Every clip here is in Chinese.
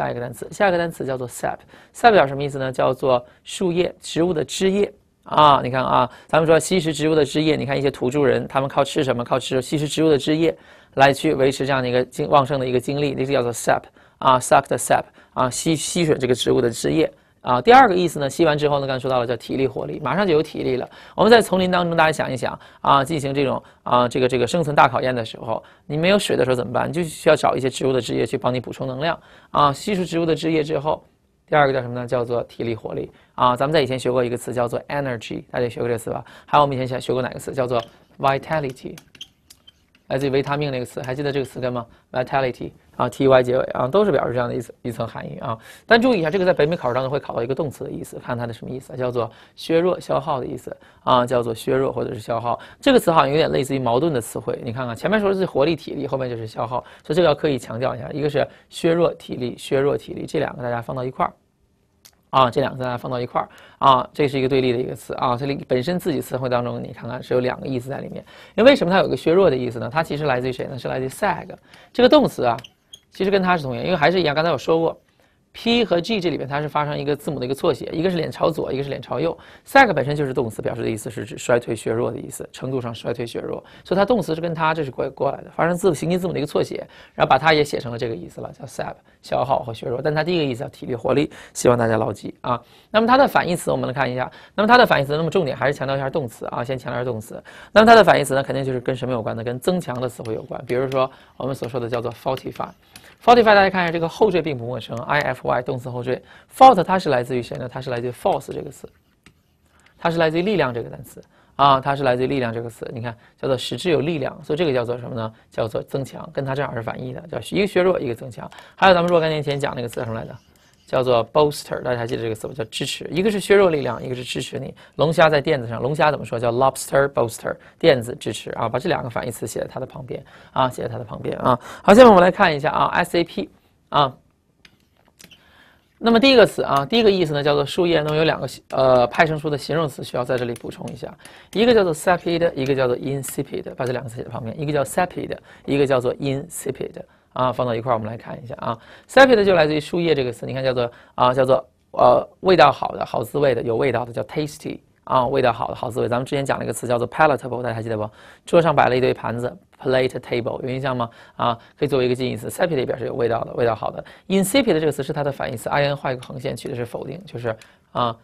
下一个单词，下一个单词叫做 sap，sap 表什么意思呢？叫做树叶，植物的汁液啊。你看啊，咱们说吸食植物的汁液，你看一些土著人，他们靠吃什么？靠吃吸食植物的汁液来去维持这样的一个精旺盛的一个精力，那就叫做 sap 啊，suck the sap 啊，吸吸吮这个植物的汁液。啊，第二个意思呢，吸完之后呢，刚才说到了叫体力活力，马上就有体力了。我们在丛林当中，大家想一想啊，进行这种啊，这个这个生存大考验的时候，你没有水的时候怎么办？你就需要找一些植物的汁液去帮你补充能量啊。吸出植物的汁液之后，第二个叫什么呢？叫做体力活力啊。咱们在以前学过一个词叫做 energy，大家学过这个词吧？还有我们以前学学过哪个词叫做 vitality，来自于维他命那个词，还记得这个词根吗？vitality。啊，ty 结尾啊，都是表示这样的一层一层含义啊。但注意一下，这个在北美考试当中会考到一个动词的意思，看它的什么意思，叫做削弱、消耗的意思啊，叫做削弱或者是消耗。这个词好像有点类似于矛盾的词汇。你看看前面说的是活力、体力，后面就是消耗，所以这个要刻意强调一下，一个是削弱体力，削弱体力，这两个大家放到一块儿啊，这两个大家放到一块儿啊，这是一个对立的一个词啊。这里本身自己词汇当中，你看看是有两个意思在里面。那为什么它有个削弱的意思呢？它其实来自于谁呢？是来自于 sag 这个动词啊。其实跟他是同源，因为还是一样，刚才我说过。p 和 g 这里边它是发生一个字母的一个错写，一个是脸朝左，一个是脸朝右。sag 本身就是动词，表示的意思是指衰退、削弱的意思，程度上衰退、削弱。所以它动词是跟它这是过过来的，发生字形近字母的一个错写，然后把它也写成了这个意思了，叫 sab 消耗和削弱。但它第一个意思叫体力、活力，希望大家牢记啊。那么它的反义词我们来看一下，那么它的反义词，那么重点还是强调一下动词啊，先强调一下动词。那么它的反义词呢，肯定就是跟什么有关的，跟增强的词汇有关，比如说我们所说的叫做 fortify。fortify 大家看一下这个后缀并不陌生，i f。y 动词后缀，fault 它是来自于谁呢？它是来自于 force 这个词，它是来自于力量这个单词啊，它是来自于力量这个词。你看，叫做实质有力量，所以这个叫做什么呢？叫做增强，跟它正好是反义的，叫一个削弱，一个增强。还有咱们若干年前讲那个词叫什么来着？叫做 b o l s t e r 大家还记得这个词不？叫支持，一个是削弱力量，一个是支持你。龙虾在垫子上，龙虾怎么说？叫 lobster b o l s t e r 垫子支持啊。把这两个反义词写在它的旁边啊，写在它的旁边啊。好，下面我们来看一下啊，s a p 啊。那么第一个词啊，第一个意思呢叫做树叶，中有两个呃派生出的形容词需要在这里补充一下，一个叫做 sapid，一个叫做 insipid，把这两个词写在旁边，一个叫 sapid，一个叫做 insipid 啊，放到一块儿我们来看一下啊，sapid 就来自于树叶这个词，你看叫做啊叫做呃味道好的好滋味的有味道的叫 tasty 啊味道好的好滋味，咱们之前讲了一个词叫做 palatable，大家还记得不？桌上摆了一堆盘子。Plate table 有印象吗？啊，可以作为一个近义词。Sapid 表示有味道的，味道好的。Insipid 这个词是它的反义词。I N 画一个横线，取的是否定，就是啊，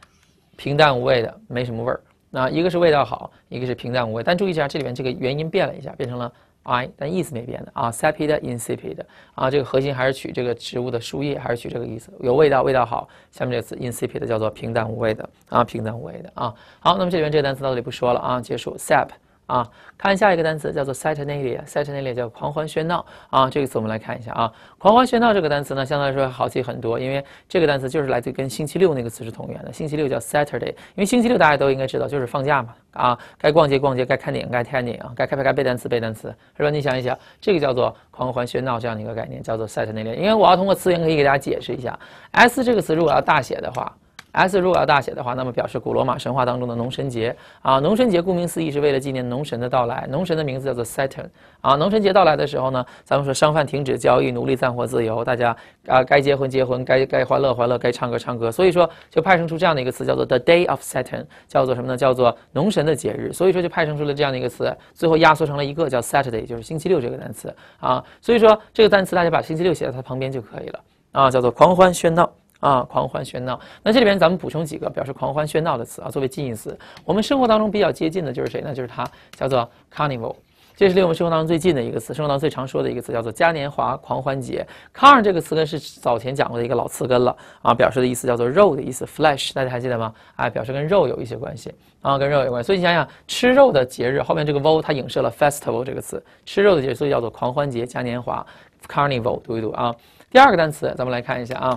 平淡无味的，没什么味儿。那一个是味道好，一个是平淡无味。但注意一下，这里面这个元音变了一下，变成了 I，但意思没变的啊。Sapid，insipid 啊，这个核心还是取这个植物的树叶，还是取这个意思，有味道，味道好。下面这个词 insipid 叫做平淡无味的啊，平淡无味的啊。好，那么这里面这个单词到这里不说了啊，结束。Sap。啊，看下一个单词叫做 Saturday，Saturday 叫狂欢喧闹啊。这个词我们来看一下啊，狂欢喧闹这个单词呢，相对来说好记很多，因为这个单词就是来自跟星期六那个词是同源的，星期六叫 Saturday，因为星期六大家都应该知道就是放假嘛啊，该逛街逛街，该看电影该看电影该开拍该背单词背单词，是吧？你想一想，这个叫做狂欢喧闹这样的一个概念叫做 Saturday，因为我要通过词源可以给大家解释一下，S 这个词如果要大写的话。S 如果要大写的话，那么表示古罗马神话当中的农神节啊。农神节顾名思义是为了纪念农神的到来，农神的名字叫做 Saturn 啊。农神节到来的时候呢，咱们说商贩停止交易，奴隶暂获自由，大家啊该结婚结婚，该该欢乐欢乐，该唱歌唱歌。所以说就派生出这样的一个词叫做 The Day of Saturn，叫做什么呢？叫做农神的节日。所以说就派生出了这样的一个词，最后压缩成了一个叫 Saturday，就是星期六这个单词啊。所以说这个单词大家把星期六写在它旁边就可以了啊，叫做狂欢喧闹。啊，狂欢喧闹。那这里边咱们补充几个表示狂欢喧闹的词啊，作为近义词。我们生活当中比较接近的就是谁呢？就是它，叫做 Carnival，这是离我们生活当中最近的一个词，生活当中最常说的一个词叫做嘉年华狂欢节。Car n 这个词根是早前讲过的一个老词根了啊，表示的意思叫做肉的意思，flesh，大家还记得吗？哎，表示跟肉有一些关系啊，跟肉有关。所以你想想，吃肉的节日后面这个 vo 它影射了 festival 这个词，吃肉的节日所以叫做狂欢节、嘉年华。Carnival 读一读啊。第二个单词咱们来看一下啊。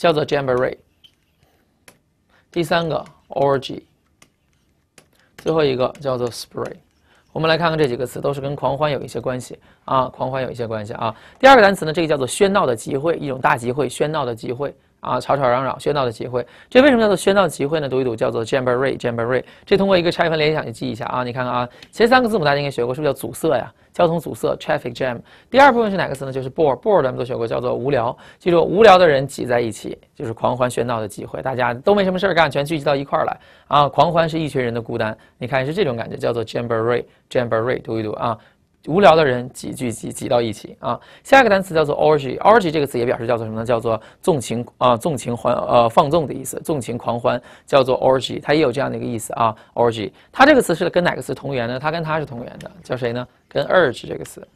叫做 jamboree，第三个 orgy，最后一个叫做 spray。我们来看看这几个词都是跟狂欢有一些关系啊，狂欢有一些关系啊。第二个单词呢，这个叫做喧闹的集会，一种大集会，喧闹的集会啊，吵吵嚷嚷，喧闹的集会。这为什么叫做喧闹集会呢？读一读叫做 jamboree，jamboree。这通过一个拆分联想去记一下啊，你看看啊，前三个字母大家应该学过，是不是叫阻塞呀？交通阻塞，traffic jam。第二部分是哪个词呢？就是 bore，bore。咱们都学过，叫做无聊。记住，无聊的人挤在一起，就是狂欢喧闹的机会。大家都没什么事儿干，全聚集到一块儿来啊！狂欢是一群人的孤单。你看，是这种感觉，叫做 jamboree，jamboree。读一读啊。无聊的人挤聚挤挤到一起啊！下一个单词叫做 orgy，orgy 这个词也表示叫做什么呢？叫做纵情啊，纵情欢呃放纵的意思，纵情狂欢叫做 orgy，它也有这样的一个意思啊。orgy 它这个词是跟哪个词同源呢？它跟它是同源的，叫谁呢？跟 urge 这个词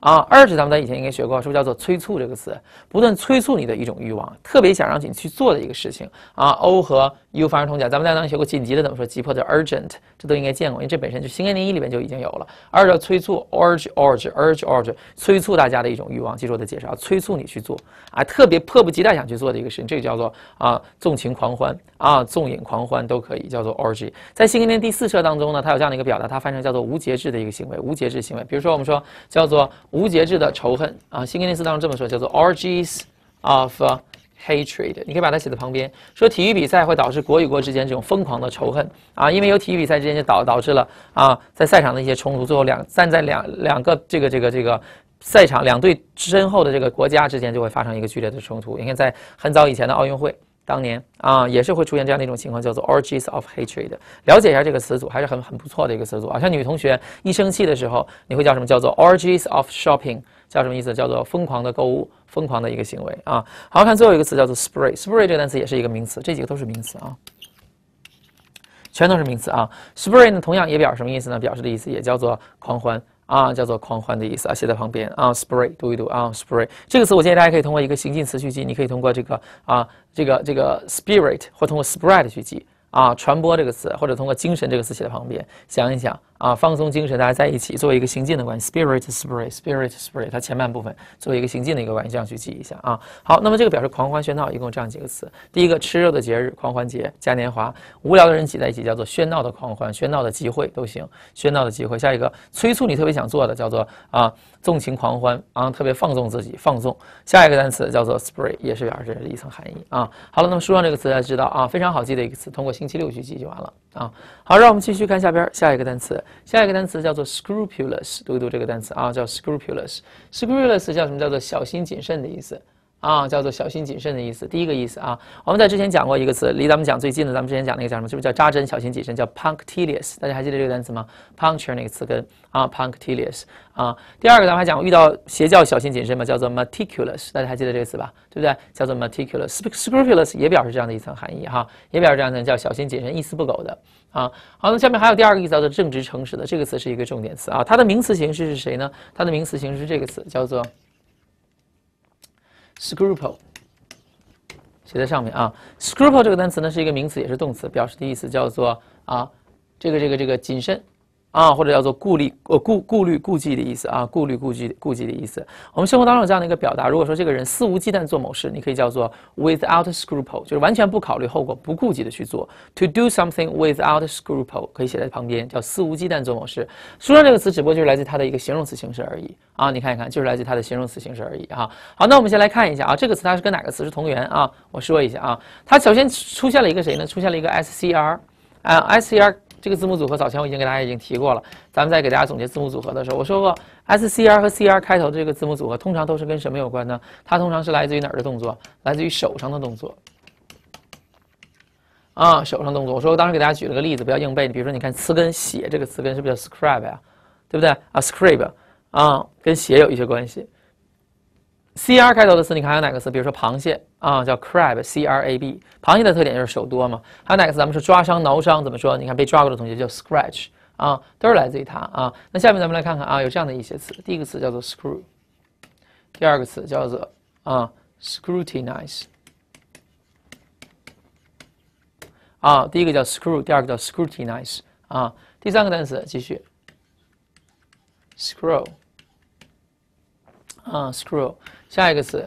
啊，urge 咱们在以前应该学过，是不是叫做催促这个词？不断催促你的一种欲望，特别想让你去做的一个事情啊。o 和 U 发生通假，咱们在当时学过紧急的怎么说？急迫的 urgent，这都应该见过，因为这本身就《新概念一》里面就已经有了。二叫催促，urge，urge，urge，urge，催促大家的一种欲望。记住我的解释，啊，催促你去做啊，特别迫不及待想去做的一个事情，这个叫做啊纵情狂欢啊纵饮狂欢都可以叫做 orgy。在《新概念》第四册当中呢，它有这样的一个表达，它翻译成叫做无节制的一个行为，无节制行为。比如说我们说叫做无节制的仇恨啊，《新概念四》当中这么说，叫做 orgies of。Hatred，你可以把它写在旁边，说体育比赛会导致国与国之间这种疯狂的仇恨啊，因为有体育比赛之间就导导致了啊，在赛场的一些冲突，最后两站在两两个这个这个这个赛场两队身后的这个国家之间就会发生一个剧烈的冲突。你看，在很早以前的奥运会，当年啊，也是会出现这样的一种情况，叫做 Orgies of Hatred。了解一下这个词组还是很很不错的一个词组啊。像女同学一生气的时候，你会叫什么？叫做 Orgies of Shopping，叫什么意思？叫做疯狂的购物。疯狂的一个行为啊！好看，最后一个词叫做 “spray”，“spray” 这个单词也是一个名词，这几个都是名词啊，全都是名词啊。“spray” 呢，同样也表示什么意思呢？表示的意思也叫做狂欢啊，叫做狂欢的意思啊，写在旁边啊。“spray” 读一读啊，“spray” 这个词，我建议大家可以通过一个形近词去记，你可以通过这个啊，这个这个 “spirit” 或通过 “spread” 去记啊，“传播”这个词或者通过“精神”这个词写在旁边，想一想。啊，放松精神，大家在一起，作为一个行进的关系，spirit spray，spirit spray，它前半部分作为一个行进的一个关系，这样去记一下啊。好，那么这个表示狂欢喧闹，一共这样几个词。第一个，吃肉的节日，狂欢节、嘉年华，无聊的人挤在一起叫做喧闹的狂欢，喧闹的集会都行，喧闹的集会。下一个，催促你特别想做的叫做啊纵情狂欢啊，特别放纵自己，放纵。下一个单词叫做 spray，也是表示这一层含义啊。好了，那么书上这个词大家知道啊，非常好记的一个词，通过星期六去记就完了啊。好，让我们继续看下边下一个单词。下一个单词叫做 scrupulous，读一读这个单词啊，叫 scrupulous，scrupulous 叫什么？叫做小心谨慎的意思。啊，叫做小心谨慎的意思。第一个意思啊，我们在之前讲过一个词，离咱们讲最近的，咱们之前讲那个叫什么？就是叫扎针小心谨慎，叫 punctilious。大家还记得这个单词吗？puncture 那个词根啊，punctilious。啊，第二个咱们还讲过，遇到邪教小心谨慎嘛，叫做 meticulous。大家还记得这个词吧？对不对？叫做 meticulous，scrupulous 也表示这样的一层含义哈，也表示这样的叫小心谨慎、一丝不苟的啊。好，那下面还有第二个意思叫做正直诚实的，这个词是一个重点词啊。它的名词形式是谁呢？它的名词形式是这个词叫做。scruple 写在上面啊，scruple 这个单词呢是一个名词，也是动词，表示的意思叫做啊，这个这个这个谨慎。啊，或者叫做顾虑，呃，顾顾虑、顾忌的意思啊，顾虑、顾忌、顾忌的意思。我们生活当中有这样的一个表达，如果说这个人肆无忌惮做某事，你可以叫做 without scruple，就是完全不考虑后果、不顾忌的去做。To do something without scruple 可以写在旁边，叫肆无忌惮做某事。书上这个词只不过就是来自它的一个形容词形式而已啊，你看一看，就是来自它的形容词形式而已啊。好，那我们先来看一下啊，这个词它是跟哪个词是同源啊？我说一下啊，它首先出现了一个谁呢？出现了一个 scr 啊 scr。这个字母组合早前我已经给大家已经提过了。咱们在给大家总结字母组合的时候，我说过，s c r 和 c r 开头的这个字母组合，通常都是跟什么有关呢？它通常是来自于哪儿的动作？来自于手上的动作。啊，手上动作。我说，我当时给大家举了个例子，不要硬背。比如说，你看词根“写”这个词根是不是叫 scribe 呀？对不对啊？scribe 啊，跟写有一些关系。c r 开头的词，你看还有哪个词？比如说螃蟹。啊，叫 crab，c-r-a-b，螃蟹的特点就是手多嘛。还有哪个词？咱们说抓伤、挠伤怎么说？你看被抓过的同学叫 scratch 啊，都是来自于它啊。那下面咱们来看看啊，有这样的一些词。第一个词叫做 screw，第二个词叫做啊 scrutinize。啊，第一个叫 screw，第二个叫 scrutinize 啊。第三个单词继续，screw 啊，screw，下一个词。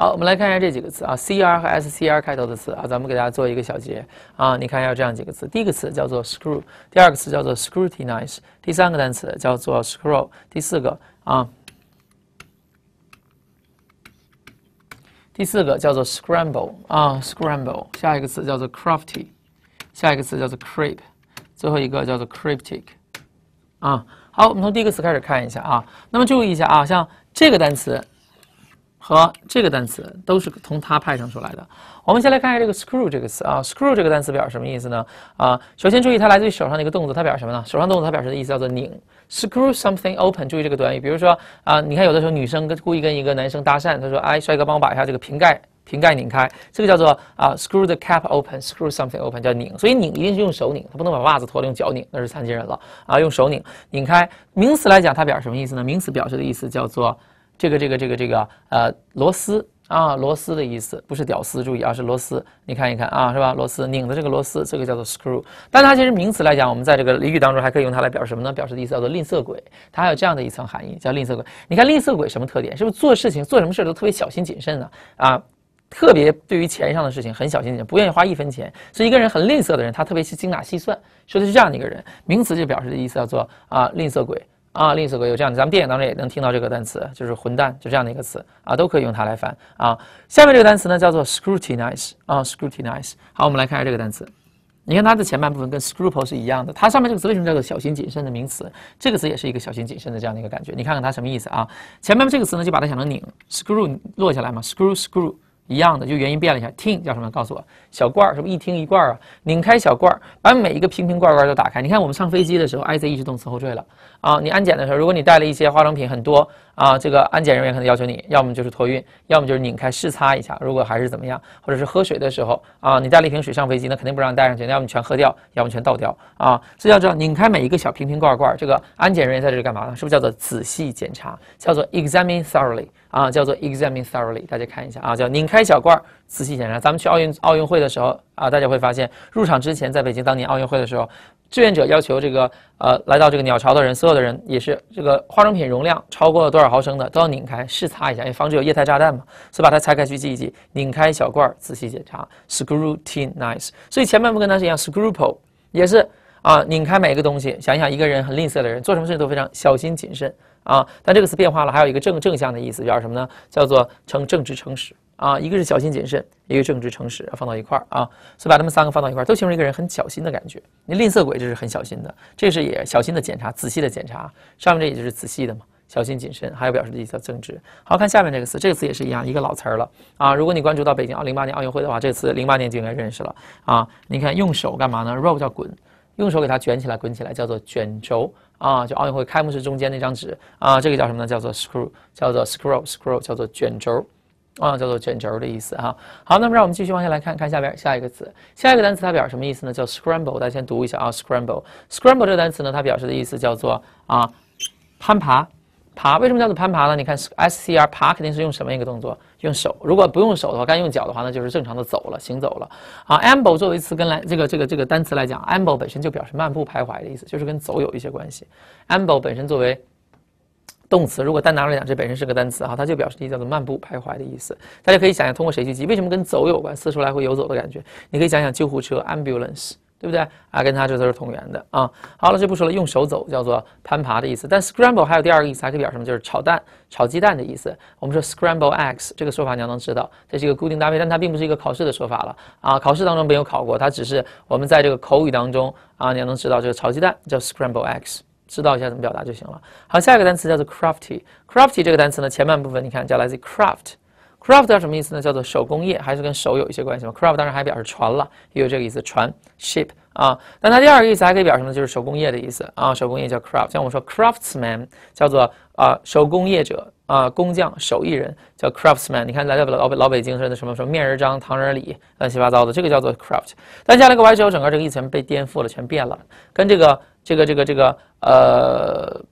好，我们来看一下这几个词啊，C R 和 S C R 开头的词啊，咱们给大家做一个小结啊。你看一下这样几个词，第一个词叫做 screw，第二个词叫做 scrutinize，第三个单词叫做 scroll，第四个啊，第四个叫做 scramble 啊 scramble，下一个词叫做 crafty，下一个词叫做 creep，最后一个叫做 cryptic，啊，好，我们从第一个词开始看一下啊。那么注意一下啊，像这个单词。和这个单词都是从它派生出来的。我们先来看一下这个 “screw” 这个词啊，“screw” 这个单词表示什么意思呢？啊，首先注意它来自于手上的一个动作，它表示什么呢？手上动作它表示的意思叫做拧，“screw something open”。注意这个短语，比如说啊，你看有的时候女生跟故意跟一个男生搭讪，她说：“哎，帅哥，帮我把一下这个瓶盖，瓶盖拧开。”这个叫做啊，“screw the cap open”，“screw something open” 叫拧。所以拧一定是用手拧，他不能把袜子脱了用脚拧，那是残疾人了啊，用手拧拧开。名词来讲，它表示什么意思呢？名词表示的意思叫做。这个这个这个这个呃螺丝啊螺丝的意思不是屌丝，注意啊是螺丝，你看一看啊是吧螺丝拧的这个螺丝，这个叫做 screw，但它其实名词来讲，我们在这个俚语当中还可以用它来表示什么呢？表示的意思叫做吝啬鬼，它还有这样的一层含义叫吝啬鬼。你看吝啬鬼什么特点？是不是做事情做什么事都特别小心谨慎呢？啊，特别对于钱上的事情很小心谨慎，不愿意花一分钱，所以一个人很吝啬的人，他特别是精打细算，说的是这样的一个人，名词就表示的意思叫做啊吝啬鬼。啊，另一首歌有这样的，咱们电影当中也能听到这个单词，就是“混蛋”，就这样的一个词啊，都可以用它来翻啊。下面这个单词呢叫做 “scrutinize” 啊，“scrutinize”。好，我们来看一下这个单词，你看它的前半部分跟 “scruple” 是一样的，它上面这个词为什么叫做小心谨慎的名词？这个词也是一个小心谨慎的这样的一个感觉。你看看它什么意思啊？前面这个词呢就把它想成拧 “screw” 落下来嘛，“screw screw”。一样的，就原因变了一下。听叫什么？告诉我，小罐儿是不一听一罐儿啊？拧开小罐儿，把每一个瓶瓶罐罐都打开。你看，我们上飞机的时候，I-Z-E 是动词后缀了啊。你安检的时候，如果你带了一些化妆品，很多。啊，这个安检人员可能要求你，要么就是托运，要么就是拧开试擦一下。如果还是怎么样，或者是喝水的时候啊，你带了一瓶水上飞机，那肯定不让你带上去，要么全喝掉，要么全倒掉啊。所以要知道拧开每一个小瓶瓶罐罐，这个安检人员在这里干嘛呢？是不是叫做仔细检查？叫做 e x a m i n e thoroughly 啊，叫做 e x a m i n e thoroughly。大家看一下啊，叫拧开小罐儿。仔细检查。咱们去奥运奥运会的时候啊，大家会发现，入场之前，在北京当年奥运会的时候，志愿者要求这个呃，来到这个鸟巢的人，所有的人也是这个化妆品容量超过了多少毫升的都要拧开试擦一下，为防止有液态炸弹嘛，所以把它拆开去记一记，拧开小罐仔细检查。scrutinize，所以前半部跟它是一样，scruple 也是啊，拧开每一个东西。想一想一个人很吝啬的人，做什么事情都非常小心谨慎。啊，但这个词变化了，还有一个正正向的意思，叫什么呢？叫做诚正直诚实啊，一个是小心谨慎，一个正直诚实，放到一块儿啊，所以把他们三个放到一块儿，都形容一个人很小心的感觉。你吝啬鬼就是很小心的，这是也小心的检查，仔细的检查。上面这也就是仔细的嘛，小心谨慎，还有表示的意思叫正直。好看下面这个词，这个词也是一样，一个老词儿了啊。如果你关注到北京二零零八年奥运会的话，这词零八年就应该认识了啊。你看用手干嘛呢？roll 叫滚，用手给它卷起来，滚起来叫做卷轴。啊，就奥运会开幕式中间那张纸啊，这个叫什么呢？叫做 screw，叫做 s c r o l l s c r o l l 叫做卷轴啊，叫做卷轴的意思啊。好，那么让我们继续往下来看，看下边下一个词，下一个单词它表示什么意思呢？叫 scramble，大家先读一下啊，scramble，scramble 这个单词呢，它表示的意思叫做啊，攀爬，爬。为什么叫做攀爬呢？你看 s c r，爬肯定是用什么一个动作？用手，如果不用手的话，该用脚的话，那就是正常的走了，行走了。好，amble 作为词跟来这个这个这个单词来讲，amble 本身就表示漫步徘徊的意思，就是跟走有一些关系。amble 本身作为动词，如果单拿出来讲，这本身是个单词哈，它就表示一叫做漫步徘徊的意思。大家可以想想，通过谁去记？为什么跟走有关？四处来回游走的感觉。你可以想想救护车，ambulance。对不对？啊，跟它这都是同源的啊。好了，这不说了，用手走叫做攀爬的意思。但 scramble 还有第二个意思，还可以表示什么？就是炒蛋、炒鸡蛋的意思。我们说 scramble eggs，这个说法你要能知道，这是一个固定搭配，但它并不是一个考试的说法了啊。考试当中没有考过，它只是我们在这个口语当中啊，你要能知道这个炒鸡蛋叫 scramble eggs，知道一下怎么表达就行了。好，下一个单词叫做 crafty。crafty 这个单词呢，前半部分你看，叫来自 craft。Craft 叫什么意思呢？叫做手工业，还是跟手有一些关系吗？Craft 当然还表示船了，也有这个意思，船 ship 啊。但它第二个意思还可以表示什么？就是手工业的意思啊。手工业叫 craft，像我们说 craftsman 叫做啊手工业者啊工匠手艺人叫 craftsman。你看，来到老北老北京说的什么什么面人张、唐人李，乱七八糟的，这个叫做 craft。但加了个 y 之后，整个这个意思全被颠覆了，全变了，跟这个这个这个这个呃。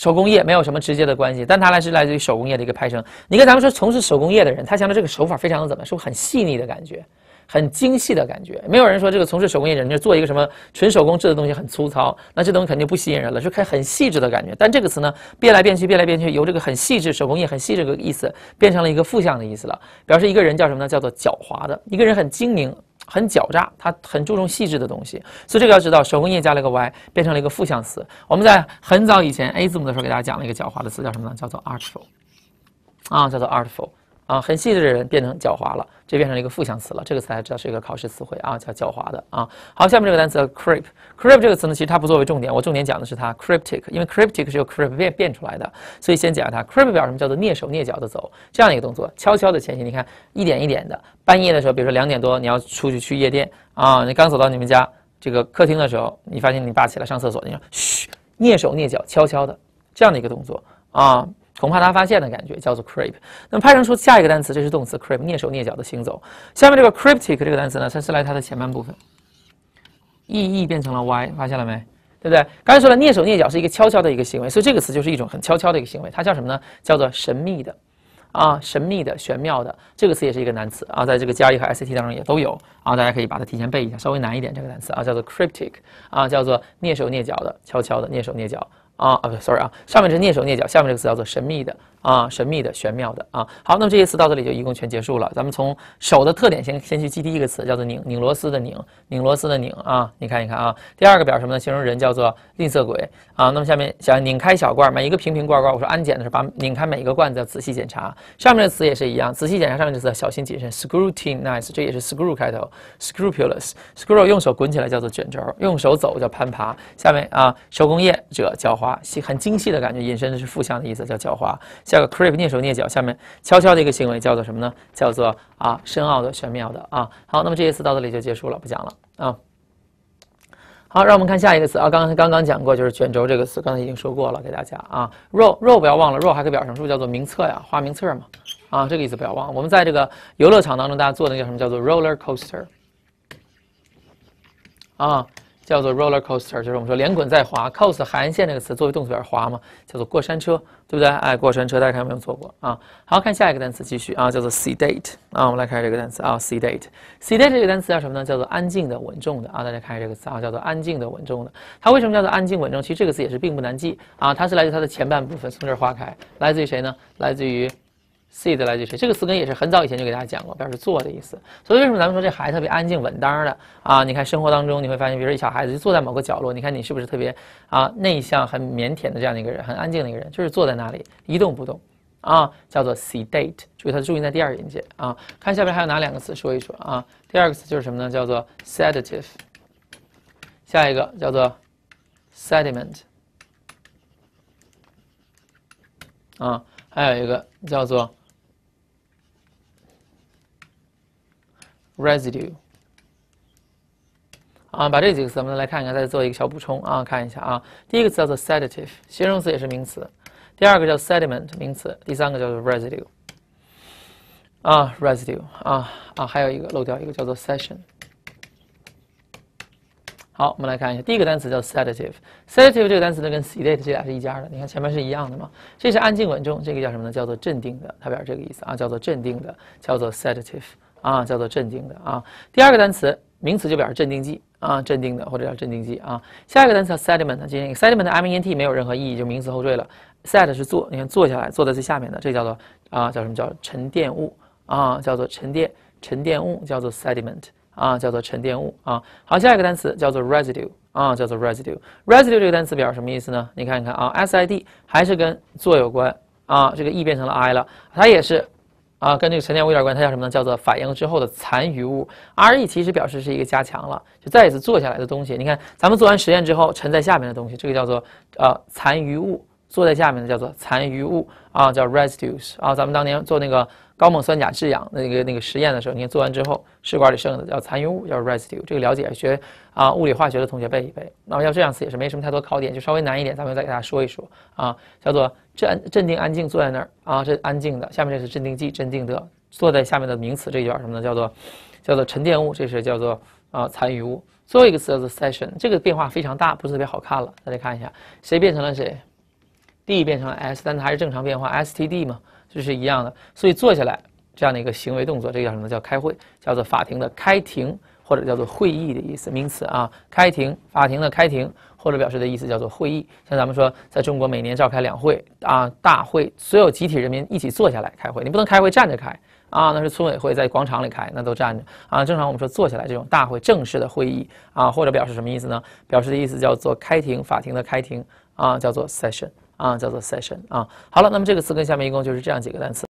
手工业没有什么直接的关系，但它来是来自于手工业的一个派生。你跟咱们说从事手工业的人，他想到这个手法非常的怎么，是不很细腻的感觉，很精细的感觉。没有人说这个从事手工业的人就做一个什么纯手工制的东西很粗糙，那这东西肯定不吸引人了，就看很细致的感觉。但这个词呢，变来变去，变来变去，由这个很细致手工业很细致个意思，变成了一个负向的意思了，表示一个人叫什么呢？叫做狡猾的，一个人很精明。很狡诈，他很注重细致的东西，所以这个要知道，手工业加了个 y，变成了一个负向词。我们在很早以前 a 字母的时候给大家讲了一个狡猾的词，叫什么呢？叫做 artful 啊，叫做 artful。啊，很细致的人变成狡猾了，这变成了一个负向词了。这个词大家知道是一个考试词汇啊，叫狡猾的啊。好，下面这个单词 creep，creep 这个词呢，其实它不作为重点，我重点讲的是它 cryptic，因为 cryptic 是由 creep 变变出来的，所以先讲它。creep 表什么？叫做蹑手蹑脚的走这样一个动作，悄悄的前行。你看，一点一点的。半夜的时候，比如说两点多，你要出去去夜店啊，你刚走到你们家这个客厅的时候，你发现你爸起来上厕所，你说嘘，蹑手蹑脚，悄悄的这样的一个动作啊。恐怕他发现的感觉叫做 creep。那么派生出下一个单词，这是动词 creep，蹑手蹑脚的行走。下面这个 cryptic 这个单词呢，它是来它的前半部分，e e 变成了 y，发现了没？对不对？刚才说了，蹑手蹑脚是一个悄悄的一个行为，所以这个词就是一种很悄悄的一个行为。它叫什么呢？叫做神秘的，啊，神秘的、玄妙的。这个词也是一个难词啊，在这个 GRE 和 SAT 当中也都有，啊，大家可以把它提前背一下，稍微难一点这个单词啊，叫做 cryptic，啊，叫做蹑手蹑脚的、悄悄的、蹑手蹑脚。啊啊，sorry 啊，上面是蹑手蹑脚，下面这个词叫做神秘的。啊，神秘的、玄妙的啊！好，那么这些词到这里就一共全结束了。咱们从手的特点先先去记第一个词，叫做拧拧螺丝的拧拧螺丝的拧啊！你看一看啊。第二个表什么呢？形容人叫做吝啬鬼啊。那么下面想拧开小罐儿，每一个瓶瓶罐罐，我说安检的时候把拧开每一个罐子要仔细检查。上面的词也是一样，仔细检查上面的词要小心谨慎，scrutinize，这也是 screw 开头，scrupulous，screw 用手滚起来叫做卷轴，用手走叫攀爬。下面啊，手工业者，狡猾，细很精细的感觉，引申的是负向的意思叫狡猾。叫个 creep 蹑手蹑脚，下面悄悄的一个行为叫做什么呢？叫做啊深奥的、玄妙的啊。好，那么这一次到这里就结束了，不讲了啊。好，让我们看下一个词啊。刚才刚刚讲过就是卷轴这个词，刚才已经说过了，给大家啊。roll roll 不要忘了，roll 还可以表示什么？叫做名册呀，画名册嘛啊。这个意思不要忘。我们在这个游乐场当中，大家坐的叫什么？叫做 roller coaster 啊。叫做 roller coaster，就是我们说连滚带滑 c o s s 海岸线这个词作为动词表示滑嘛，叫做过山车，对不对？哎，过山车大家看有没有坐过啊？好，看下一个单词，继续啊，叫做 sea date 啊，我们来看这个单词啊，sea date，sea date 这个单词叫什么呢？叫做安静的、稳重的啊，大家看这个词啊，叫做安静的、稳重的。它为什么叫做安静稳重？其实这个词也是并不难记啊，它是来自它的前半部分，从这儿划开，来自于谁呢？来自于。se e d 来就是这个词根也是很早以前就给大家讲过，表示坐的意思。所以为什么咱们说这孩子特别安静稳当的啊？你看生活当中你会发现，比如说小孩子就坐在某个角落，你看你是不是特别啊内向、很腼腆的这样的一个人，很安静的一个人，就是坐在那里一动不动啊，叫做 sedate。注意它注意在第二音节啊。看下边还有哪两个词说一说啊？第二个词就是什么呢？叫做 sedative。下一个叫做 sediment。啊，还有一个叫做。Residue，啊，把这几个词我们来看一看，再做一个小补充啊，看一下啊。第一个词叫做 sedative，形容词也是名词。第二个叫 sediment，名词。第三个叫做 residue，啊，residue，啊啊，还有一个漏掉一个叫做 session。好，我们来看一下，第一个单词叫 sedative，sedative 这个单词呢跟 sedate 这俩是一家的，你看前面是一样的嘛。这是安静稳重，这个叫什么呢？叫做镇定的，它表示这个意思啊，叫做镇定的，叫做 sedative。啊，叫做镇定的啊。第二个单词，名词就表示镇定剂啊，镇定的或者叫镇定剂啊。下一个单词，sediment 呢？进行 e d i m e n t m-e-n-t 没有任何意义，就名词后缀了。set 是坐，你看坐下来，坐在最下面的，这叫做啊，叫什么？叫沉淀物啊，叫做沉淀，沉淀物叫做 sediment 啊，叫做沉淀物啊。好，下一个单词叫做 residue 啊，叫做 residue。residue 这个单词表什么意思呢？你看看啊，s-i-d 还是跟做有关啊，这个 e 变成了 i 了，它也是。啊，跟这个沉淀物有点关系，它叫什么呢？叫做反应之后的残余物。R e 其实表示是一个加强了，就再一次做下来的东西。你看，咱们做完实验之后，沉在下面的东西，这个叫做呃残余物；，坐在下面的叫做残余物，啊，叫 residues。啊，咱们当年做那个高锰酸钾制氧那个那个实验的时候，你看做完之后试管里剩的叫残余物，叫 residue。这个了解，学啊物理化学的同学背一背。那么要这样子也是没什么太多考点，就稍微难一点，咱们再给大家说一说啊，叫做。镇镇定安静坐在那儿啊，这安静的下面这是镇定剂镇定的坐在下面的名词这一段什么呢？叫做叫做沉淀物，这是叫做啊残余物。最后一个词叫做 session，这个变化非常大，不是特别好看了。大家看一下，谁变成了谁？d 变成了 s，但它还是正常变化，s t d 嘛，就是一样的。所以坐下来这样的一个行为动作，这个叫什么？叫开会，叫做法庭的开庭。或者叫做会议的意思，名词啊，开庭，法庭的开庭，或者表示的意思叫做会议。像咱们说，在中国每年召开两会啊，大会，所有集体人民一起坐下来开会，你不能开会站着开啊，那是村委会在广场里开，那都站着啊。正常我们说坐下来这种大会，正式的会议啊，或者表示什么意思呢？表示的意思叫做开庭，法庭的开庭啊，叫做 session 啊，叫做 session 啊。好了，那么这个词根下面一共就是这样几个单词。